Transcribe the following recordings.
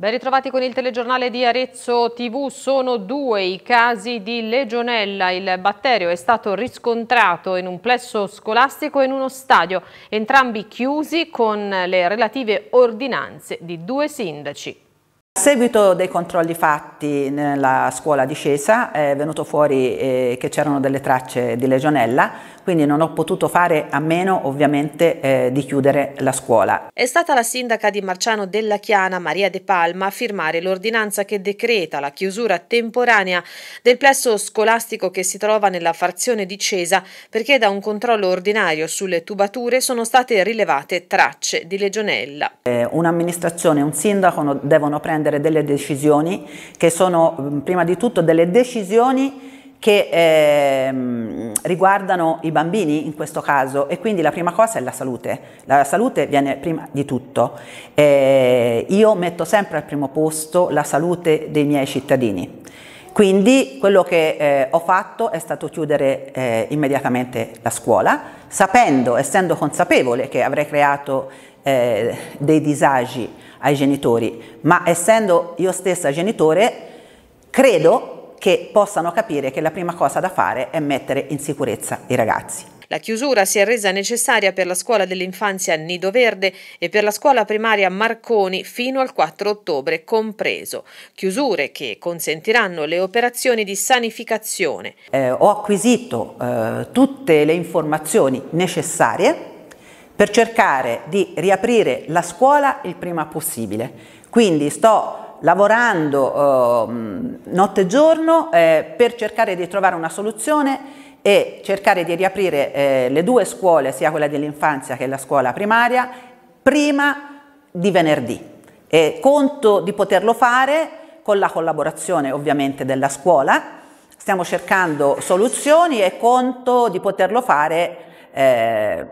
Ben ritrovati con il telegiornale di Arezzo TV. Sono due i casi di legionella. Il batterio è stato riscontrato in un plesso scolastico e in uno stadio, entrambi chiusi con le relative ordinanze di due sindaci. A seguito dei controlli fatti nella scuola di Scesa è venuto fuori eh, che c'erano delle tracce di legionella, quindi non ho potuto fare a meno ovviamente eh, di chiudere la scuola. È stata la sindaca di Marciano della Chiana, Maria De Palma, a firmare l'ordinanza che decreta la chiusura temporanea del plesso scolastico che si trova nella frazione di Cesa perché da un controllo ordinario sulle tubature sono state rilevate tracce di legionella. Eh, un'amministrazione e un sindaco devono prendere prendere delle decisioni che sono mm, prima di tutto delle decisioni che eh, riguardano i bambini in questo caso e quindi la prima cosa è la salute, la salute viene prima di tutto. Eh, io metto sempre al primo posto la salute dei miei cittadini. Quindi quello che eh, ho fatto è stato chiudere eh, immediatamente la scuola, sapendo, essendo consapevole che avrei creato eh, dei disagi ai genitori, ma essendo io stessa genitore, credo che possano capire che la prima cosa da fare è mettere in sicurezza i ragazzi. La chiusura si è resa necessaria per la scuola dell'infanzia Nido Verde e per la scuola primaria Marconi fino al 4 ottobre compreso. Chiusure che consentiranno le operazioni di sanificazione. Eh, ho acquisito eh, tutte le informazioni necessarie per cercare di riaprire la scuola il prima possibile. Quindi sto lavorando eh, notte e giorno eh, per cercare di trovare una soluzione e cercare di riaprire eh, le due scuole, sia quella dell'infanzia che la scuola primaria, prima di venerdì. E conto di poterlo fare con la collaborazione ovviamente della scuola. Stiamo cercando soluzioni e conto di poterlo fare eh,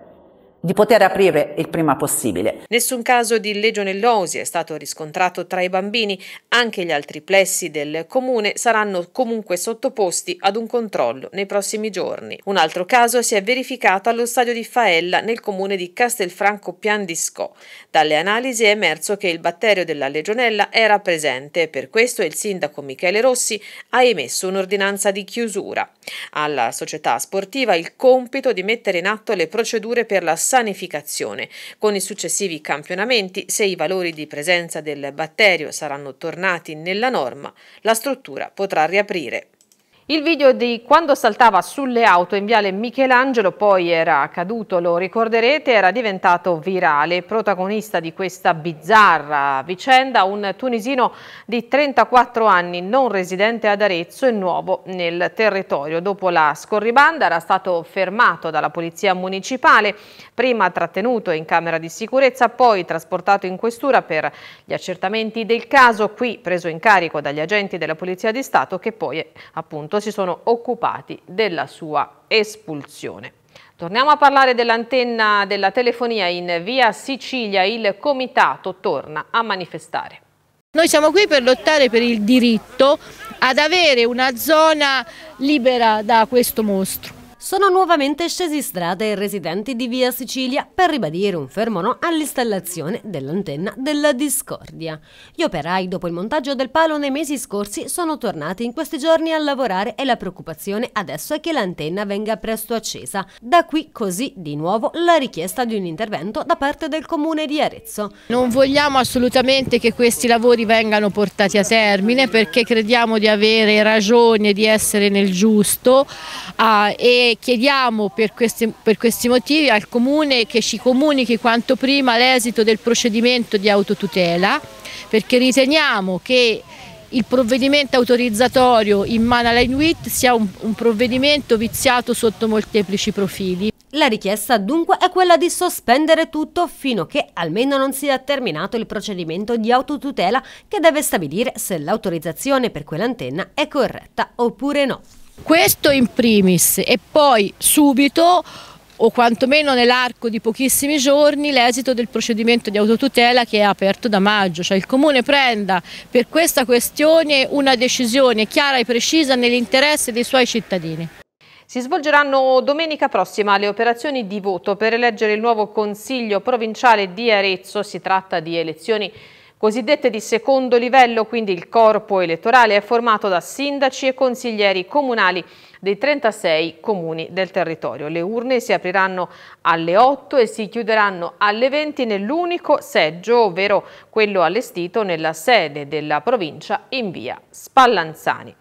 di poter aprire il prima possibile. Nessun caso di legionellosi è stato riscontrato tra i bambini, anche gli altri plessi del comune saranno comunque sottoposti ad un controllo nei prossimi giorni. Un altro caso si è verificato allo stadio di Faella nel comune di Castelfranco Pian di Scò. Dalle analisi è emerso che il batterio della legionella era presente e per questo il sindaco Michele Rossi ha emesso un'ordinanza di chiusura. Alla società sportiva il compito di mettere in atto le procedure per la sanificazione. Con i successivi campionamenti, se i valori di presenza del batterio saranno tornati nella norma, la struttura potrà riaprire. Il video di quando saltava sulle auto in viale Michelangelo, poi era caduto, lo ricorderete, era diventato virale. Protagonista di questa bizzarra vicenda, un tunisino di 34 anni, non residente ad Arezzo e nuovo nel territorio. Dopo la scorribanda era stato fermato dalla polizia municipale, prima trattenuto in camera di sicurezza, poi trasportato in questura per gli accertamenti del caso, qui preso in carico dagli agenti della Polizia di Stato che poi appunto Tecnico si sono occupati della sua espulsione. Torniamo a parlare dell'antenna della telefonia in via Sicilia, il comitato torna a manifestare. Noi siamo qui per lottare per il diritto ad avere una zona libera da questo mostro sono nuovamente scesi in strada i residenti di Via Sicilia per ribadire un fermo no all'installazione dell'antenna della discordia. Gli operai, dopo il montaggio del palo nei mesi scorsi, sono tornati in questi giorni a lavorare e la preoccupazione adesso è che l'antenna venga presto accesa. Da qui, così, di nuovo, la richiesta di un intervento da parte del comune di Arezzo. Non vogliamo assolutamente che questi lavori vengano portati a termine perché crediamo di avere ragione di essere nel giusto uh, e chiediamo per questi, per questi motivi al Comune che ci comunichi quanto prima l'esito del procedimento di autotutela perché riteniamo che il provvedimento autorizzatorio in mano alla Inuit sia un, un provvedimento viziato sotto molteplici profili. La richiesta dunque è quella di sospendere tutto fino a che almeno non sia terminato il procedimento di autotutela che deve stabilire se l'autorizzazione per quell'antenna è corretta oppure no. Questo in primis e poi subito o quantomeno nell'arco di pochissimi giorni l'esito del procedimento di autotutela che è aperto da maggio, cioè il Comune prenda per questa questione una decisione chiara e precisa nell'interesse dei suoi cittadini. Si svolgeranno domenica prossima le operazioni di voto per eleggere il nuovo Consiglio provinciale di Arezzo, si tratta di elezioni Cosiddette di secondo livello, quindi il corpo elettorale è formato da sindaci e consiglieri comunali dei 36 comuni del territorio. Le urne si apriranno alle 8 e si chiuderanno alle 20 nell'unico seggio, ovvero quello allestito nella sede della provincia in via Spallanzani.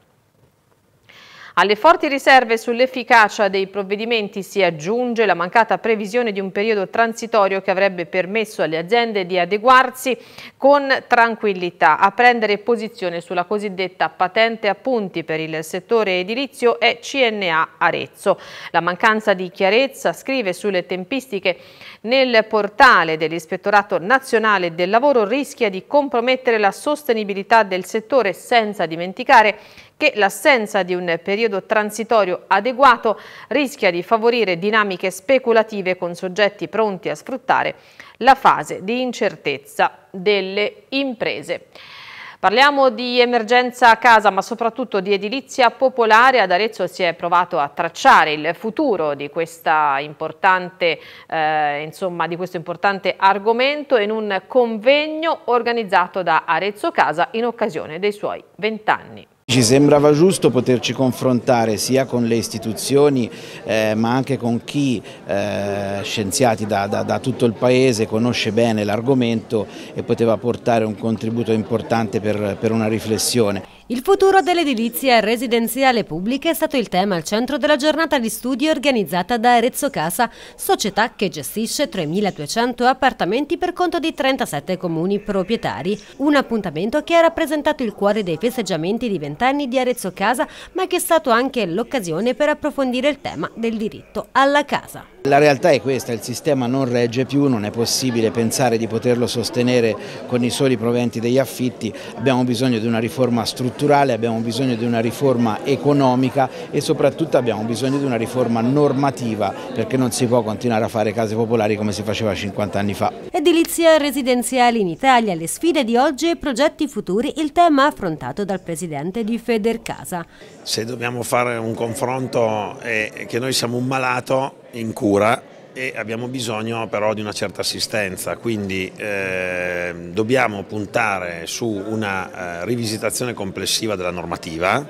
Alle forti riserve sull'efficacia dei provvedimenti si aggiunge la mancata previsione di un periodo transitorio che avrebbe permesso alle aziende di adeguarsi con tranquillità. A prendere posizione sulla cosiddetta patente a punti per il settore edilizio è CNA Arezzo. La mancanza di chiarezza scrive sulle tempistiche nel portale dell'Ispettorato Nazionale del Lavoro rischia di compromettere la sostenibilità del settore senza dimenticare che l'assenza di un periodo periodo transitorio adeguato rischia di favorire dinamiche speculative con soggetti pronti a sfruttare la fase di incertezza delle imprese. Parliamo di emergenza a casa ma soprattutto di edilizia popolare, ad Arezzo si è provato a tracciare il futuro di, eh, insomma, di questo importante argomento in un convegno organizzato da Arezzo Casa in occasione dei suoi vent'anni. Ci sembrava giusto poterci confrontare sia con le istituzioni eh, ma anche con chi, eh, scienziati da, da, da, tutto il Paese, conosce bene l'argomento e poteva portare un contributo importante per, per una riflessione. Il futuro dell'edilizia residenziale pubblica è stato il tema al centro della giornata di studio organizzata da Arezzo Casa, società che gestisce 3.200 appartamenti per conto di 37 comuni proprietari. Un appuntamento che ha rappresentato il cuore dei festeggiamenti di vent'anni di Arezzo Casa, ma che è stato anche l'occasione per approfondire il tema del diritto alla casa. La realtà è questa, il sistema non regge più, non è possibile pensare di poterlo sostenere con i soli proventi degli affitti, abbiamo bisogno di una riforma strutturale, abbiamo bisogno di una riforma economica e soprattutto abbiamo bisogno di una riforma normativa perché non si può continuare a fare case popolari come si faceva 50 anni fa. Edilizia residenziale in Italia, le sfide di oggi e progetti futuri, il tema affrontato dal presidente di Federcasa. Se dobbiamo fare un confronto è che noi siamo un malato in cura e abbiamo bisogno però di una certa assistenza, quindi eh, dobbiamo puntare su una eh, rivisitazione complessiva della normativa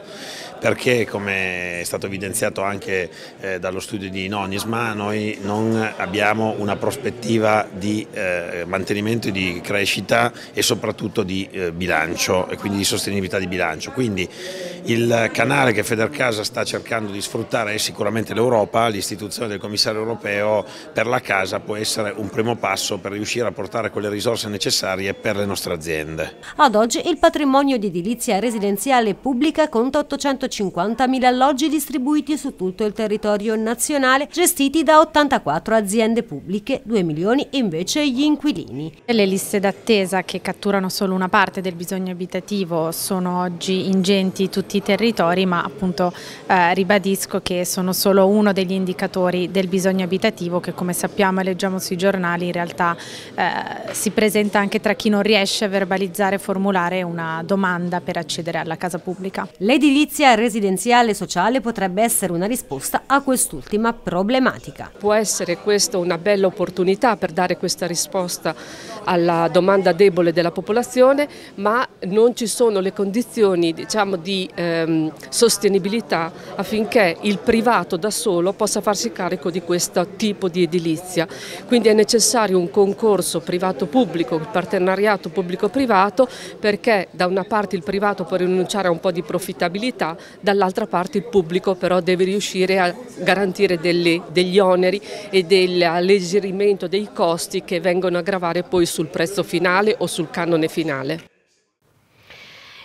perché come è stato evidenziato anche eh, dallo studio di Nonisma noi non abbiamo una prospettiva di eh, mantenimento di crescita e soprattutto di eh, bilancio e quindi di sostenibilità di bilancio. Quindi il canale che Federcasa sta cercando di sfruttare è sicuramente l'Europa, l'istituzione del commissario europeo per la casa può essere un primo passo per riuscire a portare quelle risorse necessarie per le nostre aziende. Ad oggi il patrimonio di edilizia residenziale pubblica conta 800 150.000 alloggi distribuiti su tutto il territorio nazionale, gestiti da 84 aziende pubbliche, 2 milioni invece gli inquilini. Le liste d'attesa che catturano solo una parte del bisogno abitativo sono oggi ingenti tutti i territori, ma appunto eh, ribadisco che sono solo uno degli indicatori del bisogno abitativo che come sappiamo e leggiamo sui giornali in realtà eh, si presenta anche tra chi non riesce a verbalizzare e formulare una domanda per accedere alla casa pubblica. L'edilizia residenziale sociale potrebbe essere una risposta a quest'ultima problematica. Può essere questa una bella opportunità per dare questa risposta alla domanda debole della popolazione, ma non ci sono le condizioni diciamo, di ehm, sostenibilità affinché il privato da solo possa farsi carico di questo tipo di edilizia. Quindi è necessario un concorso privato-pubblico, un partenariato pubblico-privato perché da una parte il privato può rinunciare a un po' di profittabilità dall'altra parte il pubblico però deve riuscire a garantire delle, degli oneri e dell'alleggerimento dei costi che vengono a gravare poi sul prezzo finale o sul canone finale.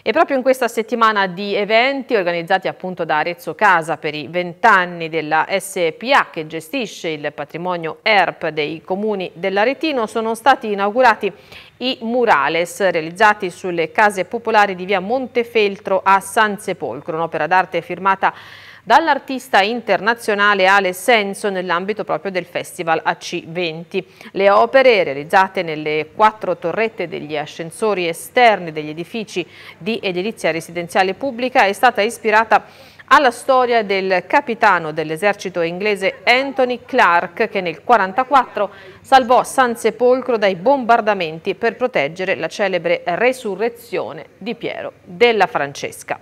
E proprio in questa settimana di eventi organizzati appunto da Arezzo Casa per i vent'anni della SPA che gestisce il patrimonio ERP dei comuni dell'Aretino sono stati inaugurati i murales realizzati sulle case popolari di via Montefeltro a San Sepolcro, un'opera d'arte firmata dall'artista internazionale Ale Senso nell'ambito proprio del Festival AC20. Le opere realizzate nelle quattro torrette degli ascensori esterni degli edifici di edilizia residenziale pubblica è stata ispirata alla storia del capitano dell'esercito inglese Anthony Clark che nel 1944 salvò San Sepolcro dai bombardamenti per proteggere la celebre resurrezione di Piero della Francesca.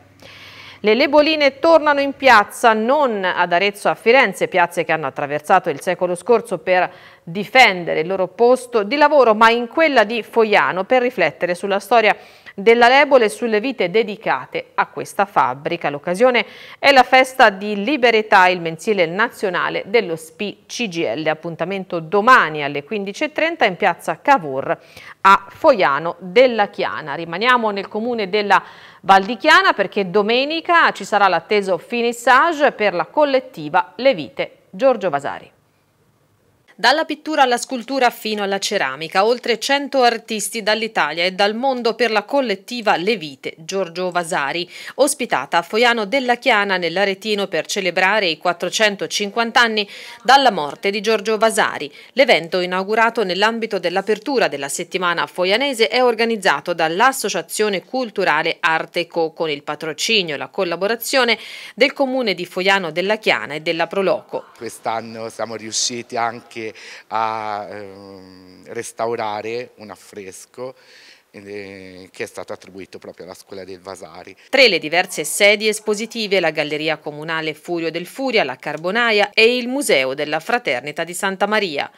Le leboline tornano in piazza, non ad Arezzo a Firenze, piazze che hanno attraversato il secolo scorso per difendere il loro posto di lavoro, ma in quella di Foiano per riflettere sulla storia della Lebole sulle vite dedicate a questa fabbrica. L'occasione è la festa di Liberetà, il mensile nazionale dello SPI CGL, appuntamento domani alle 15.30 in piazza Cavour a Foiano della Chiana. Rimaniamo nel comune della Val di Chiana perché domenica ci sarà l'atteso finissage per la collettiva Le Vite. Giorgio Vasari. Dalla pittura alla scultura fino alla ceramica, oltre 100 artisti dall'Italia e dal mondo per la collettiva Le Vite, Giorgio Vasari, ospitata a Foiano della Chiana nell'Aretino per celebrare i 450 anni dalla morte di Giorgio Vasari. L'evento, inaugurato nell'ambito dell'apertura della settimana foianese, è organizzato dall'Associazione Culturale Arte Co con il patrocinio e la collaborazione del Comune di Foiano della Chiana e della Proloco. Quest'anno siamo riusciti anche a ehm, restaurare un affresco eh, che è stato attribuito proprio alla scuola del Vasari. Tra le diverse sedi espositive la Galleria Comunale Furio del Furia, la Carbonaia e il Museo della Fraternita di Santa Maria.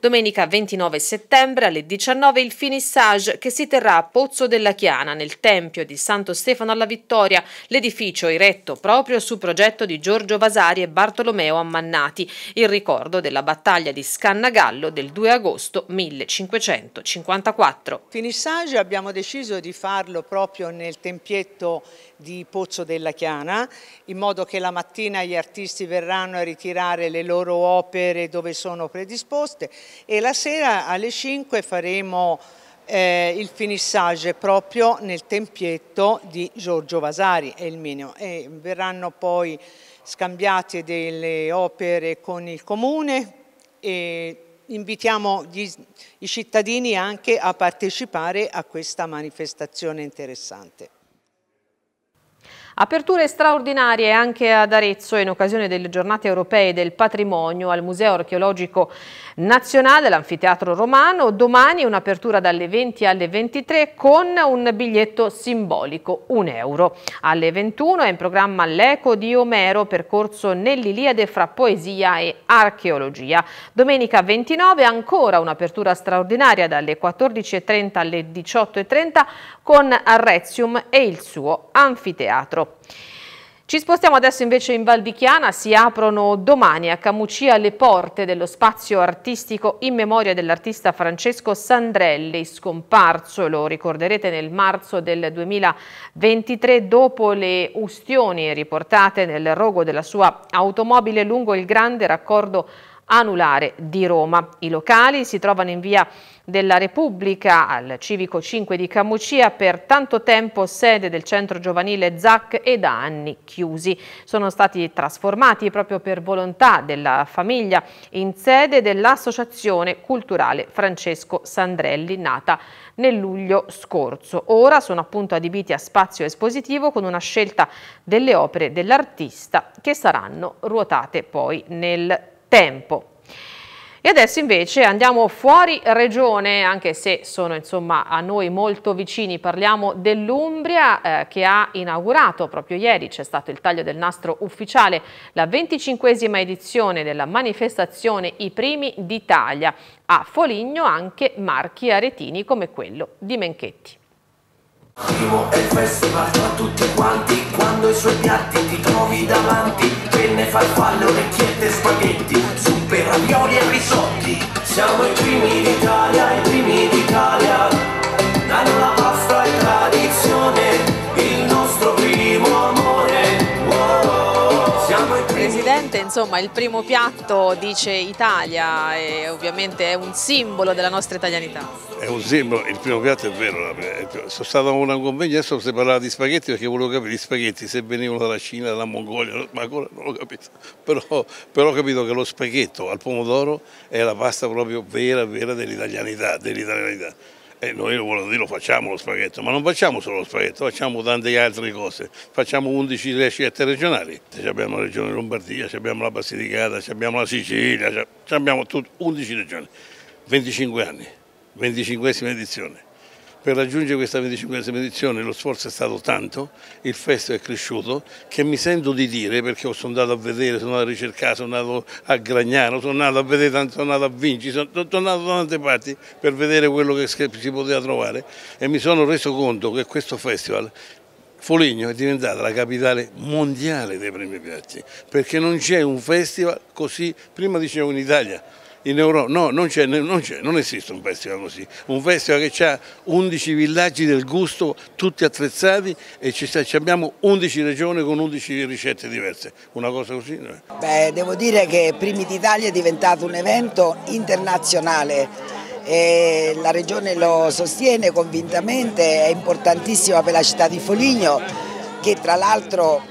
Domenica 29 settembre alle 19 il finissage che si terrà a Pozzo della Chiana nel Tempio di Santo Stefano alla Vittoria, l'edificio eretto proprio su progetto di Giorgio Vasari e Bartolomeo Ammannati, il ricordo della battaglia di Scannagallo del 2 agosto 1554. Finissage abbiamo deciso di farlo proprio nel tempietto di Pozzo della Chiana, in modo che la mattina gli artisti verranno a ritirare le loro opere dove sono predisposte e la sera alle 5 faremo eh, il finissage proprio nel tempietto di Giorgio Vasari è il minimo. e verranno poi scambiate delle opere con il comune e invitiamo gli, i cittadini anche a partecipare a questa manifestazione interessante. Aperture straordinarie anche ad Arezzo in occasione delle giornate europee del patrimonio al Museo Archeologico Nazionale, l'Anfiteatro Romano. Domani un'apertura dalle 20 alle 23 con un biglietto simbolico, un euro. Alle 21 è in programma l'Eco di Omero, percorso nell'Iliade fra poesia e archeologia. Domenica 29 ancora un'apertura straordinaria dalle 14.30 alle 18.30 con Arrezium e il suo anfiteatro. Ci spostiamo adesso invece in Val di Chiana, si aprono domani a Camucia le porte dello spazio artistico in memoria dell'artista Francesco Sandrelli, scomparso, lo ricorderete, nel marzo del 2023 dopo le ustioni riportate nel rogo della sua automobile lungo il grande raccordo anulare di Roma. I locali si trovano in via della Repubblica al Civico 5 di Camucia per tanto tempo sede del centro giovanile ZAC e da anni chiusi. Sono stati trasformati proprio per volontà della famiglia in sede dell'Associazione Culturale Francesco Sandrelli nata nel luglio scorso. Ora sono appunto adibiti a spazio espositivo con una scelta delle opere dell'artista che saranno ruotate poi nel tempo. E adesso invece andiamo fuori regione, anche se sono insomma a noi molto vicini, parliamo dell'Umbria eh, che ha inaugurato proprio ieri, c'è stato il taglio del nastro ufficiale, la 25esima edizione della manifestazione I Primi d'Italia, a Foligno anche marchi aretini come quello di Menchetti. Primo è il festival tra tutti quanti Quando i suoi piatti ti trovi davanti Penne, farfalle, orecchiette, spaghetti Super, ravioli e risotti Siamo i primi d'Italia insomma il primo piatto dice Italia e ovviamente è un simbolo della nostra italianità. È un simbolo, il primo piatto è vero, sono stato a una convegno e si parlava di spaghetti perché volevo capire gli spaghetti se venivano dalla Cina, dalla Mongolia, ma ancora non l'ho capito, però, però, ho capito che lo spaghetto al pomodoro è la pasta proprio vera, vera dell'italianità. Dell e noi lo voglio dire, lo facciamo lo spaghetto, ma non facciamo solo lo spaghetto, facciamo tante altre cose. Facciamo 11 ricette regionali. abbiamo la regione Lombardia, abbiamo la Basilicata, abbiamo la Sicilia, abbiamo tutto, 11 regioni. 25 anni, 25esima edizione. Per raggiungere questa 25esima edizione lo sforzo è stato tanto, il festival è cresciuto, che mi sento di dire, perché sono andato a vedere, sono andato a ricercare, sono andato a Gragnano, sono andato a vedere, sono andato a Vinci, sono tornato da tante parti per vedere quello che si poteva trovare e mi sono reso conto che questo festival Foligno è diventata la capitale mondiale dei primi piatti, perché non c'è un festival così, prima dicevo in Italia, in Europa, no, non, non, non, esiste un festival così, un festival che ha 11 villaggi del gusto, tutti attrezzati e ci sta, ci abbiamo 11 regioni con 11 ricette diverse, una cosa così? No? Beh, devo dire che Primi d'Italia è diventato un evento internazionale e la regione lo sostiene convintamente, è importantissima per la città di Foligno che tra l'altro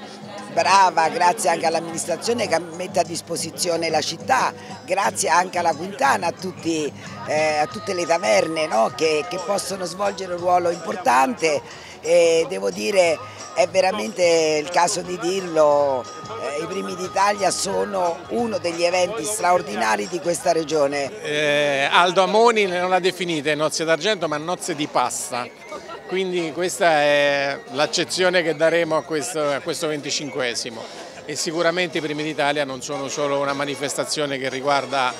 brava, grazie anche all'amministrazione che mette a disposizione la città, grazie anche alla Quintana, a, tutti, eh, a tutte le taverne no? che, che, possono svolgere un ruolo importante e devo dire è veramente il caso di dirlo, eh, i primi d'Italia sono uno degli eventi straordinari di questa regione. Eh, Aldo Amoni non la definite nozze d'argento ma nozze di pasta. Quindi questa è l'accezione che daremo a questo, a questo 25esimo e sicuramente i primi d'Italia non sono solo una manifestazione che riguarda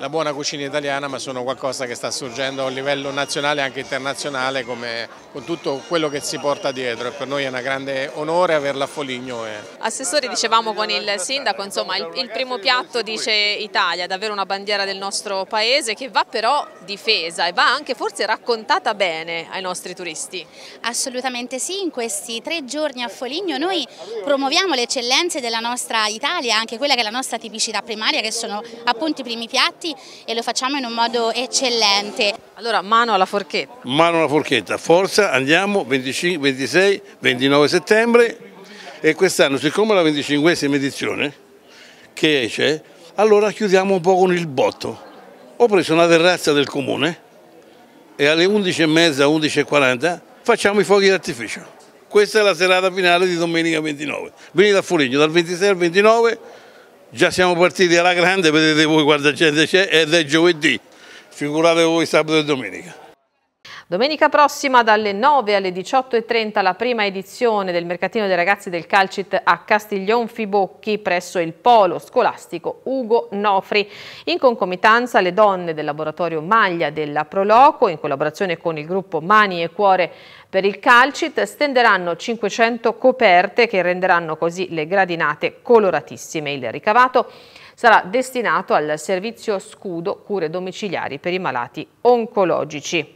la buona cucina italiana ma sono qualcosa che sta sorgendo a livello nazionale e anche internazionale come, con tutto quello che si porta dietro per noi è un grande onore averla a Foligno. E... Assessore dicevamo con il sindaco insomma il, il primo piatto dice Italia, davvero una bandiera del nostro paese che va però difesa e va anche forse raccontata bene ai nostri turisti. Assolutamente sì, in questi tre giorni a Foligno noi promuoviamo le eccellenze della nostra Italia, anche quella che è la nostra tipicità primaria che sono appunto i primi piatti piatti e lo facciamo in un modo eccellente. Allora mano alla forchetta. Mano alla forchetta, forza, andiamo 25, 26, 29 settembre e quest'anno siccome è la 25esima edizione che c'è, allora chiudiamo un po' con il botto. Ho preso una terrazza del comune e alle 11.30, 11.40 facciamo i fuochi d'artificio. Questa è la serata finale di domenica 29. Venite a Foligno dal 26 al 29 Già siamo partiti alla grande, vedete voi quanta gente c'è ed è giovedì, figurate voi sabato e domenica. Domenica prossima dalle 9 alle 18.30 la prima edizione del mercatino dei ragazzi del Calcit a Castiglion Fibocchi presso il polo scolastico Ugo Nofri. In concomitanza le donne del laboratorio Maglia della Proloco in collaborazione con il gruppo Mani e Cuore per il Calcit stenderanno 500 coperte che renderanno così le gradinate coloratissime. Il ricavato sarà destinato al servizio scudo cure domiciliari per i malati oncologici.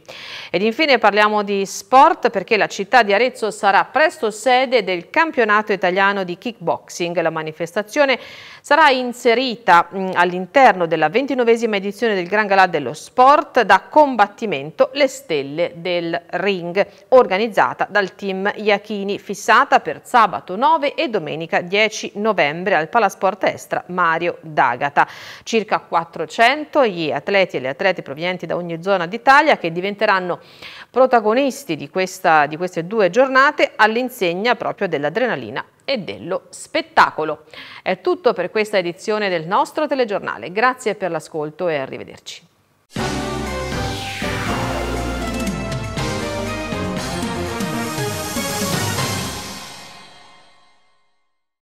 Ed infine parliamo di sport perché la città di Arezzo sarà presto sede del campionato italiano di kickboxing. La manifestazione sarà inserita all'interno della ventinovesima edizione del Gran Galà dello Sport da combattimento Le Stelle del Ring, organizzata dal team Iachini, fissata per sabato 9 e domenica 10 novembre al Palasport Estra Mario D'Agata. Circa 400 gli atleti e le atlete provenienti da ogni zona d'Italia che diventeranno protagonisti di, questa, di queste due giornate all'insegna proprio dell'adrenalina e dello spettacolo. È tutto per questa edizione del nostro telegiornale. Grazie per l'ascolto e arrivederci.